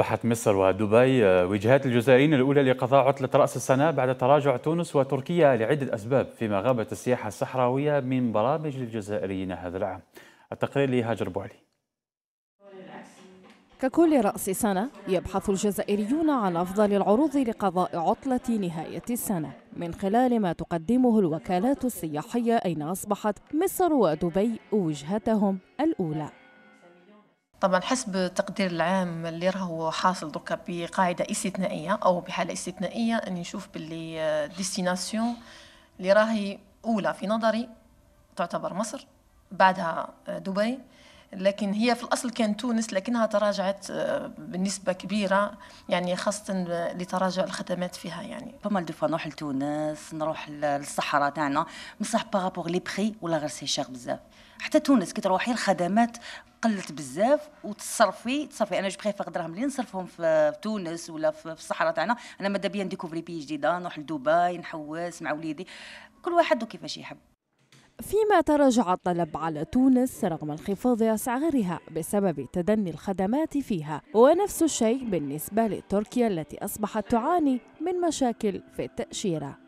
أصبحت مصر ودبي آه، وجهات الجزائريين الأولى لقضاء عطلة رأس السنة بعد تراجع تونس وتركيا لعدة أسباب فيما غابت السياحة الصحراوية من برامج الجزائريين هذا العام التقرير لهاجر بوعلي ككل رأس سنة يبحث الجزائريون عن أفضل العروض لقضاء عطلة نهاية السنة من خلال ما تقدمه الوكالات السياحية أين أصبحت مصر ودبي وجهتهم الأولى طبعا حسب التقدير العام اللي راهو حاصل دركا بقاعدة استثنائية أو بحالة استثنائية أني نشوف باللي ديستيناسيون آه، اللي راهي أولى في نظري تعتبر مصر بعدها آه، دبي لكن هي في الأصل كانت تونس لكنها تراجعت آه، بنسبة كبيرة يعني خاصة آه، لتراجع الخدمات فيها يعني با مال فوا نروح لتونس نروح للصحراء تاعنا بصح بارابور لي بخي ولا غير سي شيغ بزاف حتى تونس كي تروحي الخدمات قلت بزاف وتصرفي تصرفي انا جو بريفير دراهم اللي نصرفهم في تونس ولا في الصحراء تاعنا انا ماذا بيا نديكوفري بي جديده نروح لدبي نحوس مع وليدي كل واحد وكيفاش يحب فيما تراجع الطلب على تونس رغم انخفاض أسعارها بسبب تدني الخدمات فيها ونفس الشيء بالنسبة لتركيا التي أصبحت تعاني من مشاكل في التأشيرة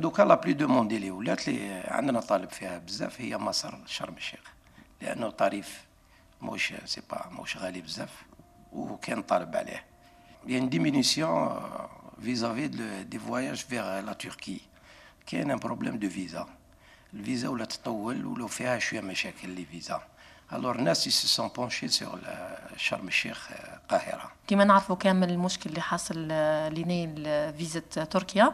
دوكا لا بلي دوموندي اللي ولات اللي عندنا طالب فيها بزاف هي مصر شرم الشيخ لأنه طريف موش سي با موش غالي بزاف وكان طالب عليه بيان ديمينيسيون فيزافي دي فواياج فيغ لا تركي كاين ان بروبليم دو فيزا الفيزا ولا تطول ولو فيها شويه مشاكل لي فيزا الور الناس سي سون بونشي سيغ شرم الشيخ القاهره كما نعرفوا كامل المشكل اللي حاصل آه، لنيل فيزا تركيا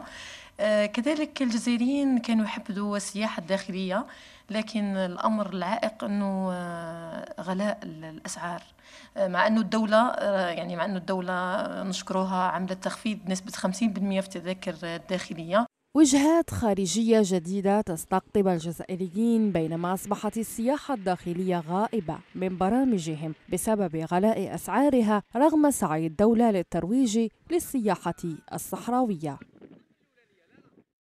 آه، كذلك الجزائريين كانوا يحبذوا السياحه الداخليه لكن الامر العائق انه آه، غلاء الاسعار مع انه الدوله يعني مع انه الدوله نشكروها عملت تخفيض نسبه 50% في التذاكر الداخليه وجهات خارجية جديدة تستقطب الجزائريين بينما أصبحت السياحة الداخلية غائبة من برامجهم بسبب غلاء أسعارها رغم سعي الدولة للترويج للسياحة الصحراوية